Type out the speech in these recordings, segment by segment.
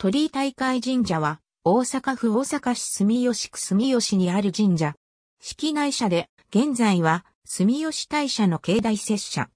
鳥居大会神社は、大阪府大阪市住吉区住吉にある神社。式内社で、現在は、住吉大社の境内拙者。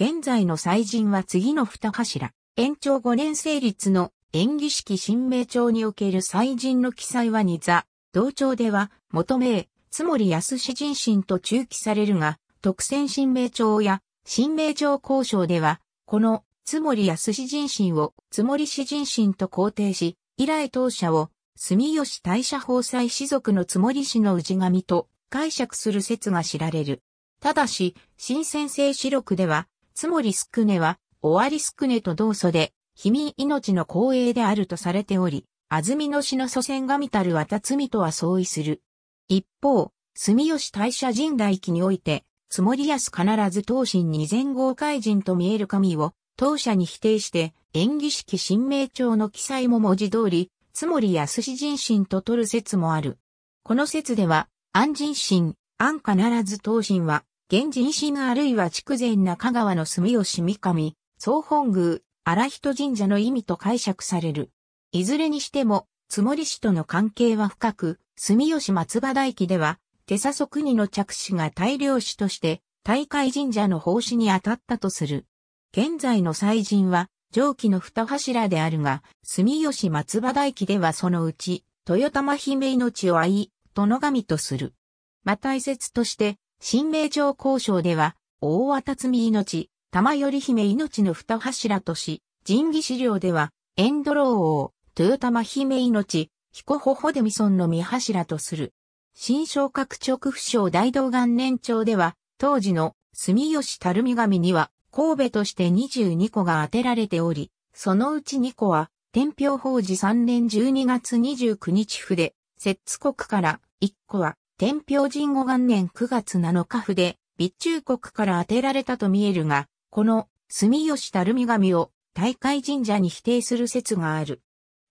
現在の祭神は次の二柱。延長5年成立の演技式新名帳における祭神の記載は二座。同帳では、元名、つもり安市人神と中記されるが、特選新名帳や、新名帳交渉では、この津や康氏人心を津り氏人心と肯定し、以来当社を住吉大社法祭士族の津り氏の氏神と解釈する説が知られる。ただし、新先生史録では、津りすくねは、終わりすくねと同祖で、秘民命の光栄であるとされており、安住の氏の祖先神たる渡たつみとは相違する。一方、住吉大社神代記において、つもりやす必ず当神に前豪怪人と見える神を、当社に否定して、演技式新名帳の記載も文字通り、つもりす氏人心と取る説もある。この説では、安人心、安必ならず当心は、現人心あるいは筑前中川の住吉三上、総本宮、荒人神社の意味と解釈される。いずれにしても、つもり氏との関係は深く、住吉松葉大記では、手佐国の着手が大量主として、大会神社の奉仕に当たったとする。現在の祭神は、上記の二柱であるが、住吉松葉大記ではそのうち、豊玉姫命を愛、殿神とする。また遺説として、新名城交渉では、大渡辰命、玉頼姫命の二柱とし、神儀資料では、エンドロー王、豊玉姫命、彦ほほでみんの三柱とする。新昇格直不祥大道元年朝では、当時の住吉垂神には、神戸として22個が当てられており、そのうち2個は、天平法寺3年12月29日府で、摂津国から、1個は、天平神五元年9月7日府で、備中国から当てられたと見えるが、この、住吉垂神を、大会神社に否定する説がある。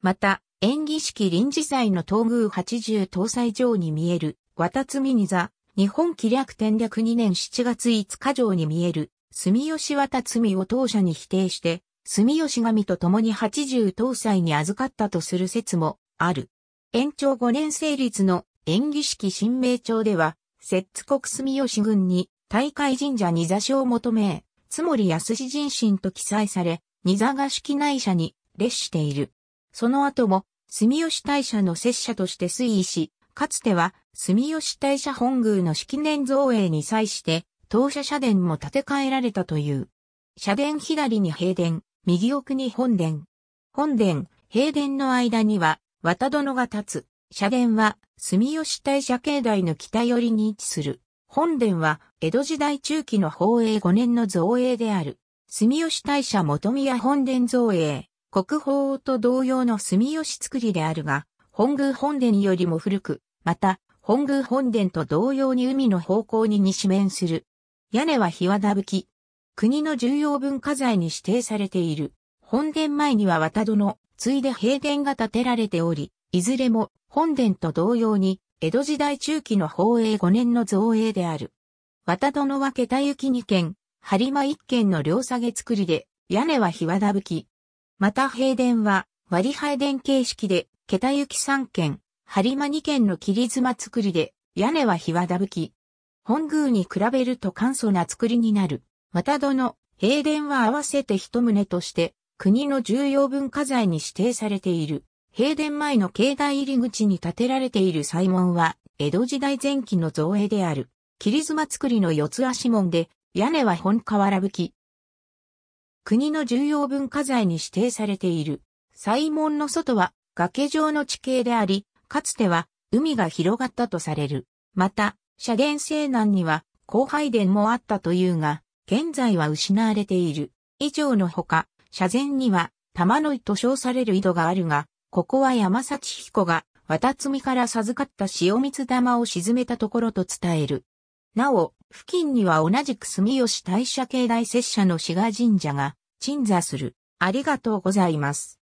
また、演喜式臨時祭の東宮八十搭載城に見える、渡積に座、日本紀略天略2年7月5日城に見える、住吉は辰巳を当社に否定して、住吉神と共に八十当載に預かったとする説もある。延長5年成立の演技式新名帳では、摂津国住吉軍に大会神社に座所を求め、つもり安志人心と記載され、二座が式内社に列している。その後も、住吉大社の摂者として推移し、かつては住吉大社本宮の式年造営に際して、当社社殿も建て替えられたという。社殿左に平殿、右奥に本殿。本殿、平殿の間には、綿殿が立つ。社殿は、住吉大社境内の北寄りに位置する。本殿は、江戸時代中期の宝永5年の造営である。住吉大社元宮本殿造営。国宝と同様の住吉造りであるが、本宮本殿よりも古く、また、本宮本殿と同様に海の方向に西面する屋根は日和田吹き。国の重要文化財に指定されている。本殿前には綿殿、ついで平殿が建てられており、いずれも本殿と同様に、江戸時代中期の宝永5年の造営である。綿殿は桁行2軒、播磨1軒の両下げ作りで、屋根は日和田吹き。また平殿は割配殿形式で、桁行3軒、播磨2軒の切り妻作りで、屋根は日和田吹き。本宮に比べると簡素な作りになる。またどの平殿は合わせて一棟として、国の重要文化財に指定されている。平殿前の境内入り口に建てられている祭門は、江戸時代前期の造営である。切妻作りの四つ足門で、屋根は本瓦吹き。国の重要文化財に指定されている。祭門の外は崖状の地形であり、かつては海が広がったとされる。また、社殿西南には後輩殿もあったというが、現在は失われている。以上のほか、社前には玉の井と称される井戸があるが、ここは山崎彦が渡積から授かった塩水玉を沈めたところと伝える。なお、付近には同じく住吉大社境内拙者の志賀神社が鎮座する。ありがとうございます。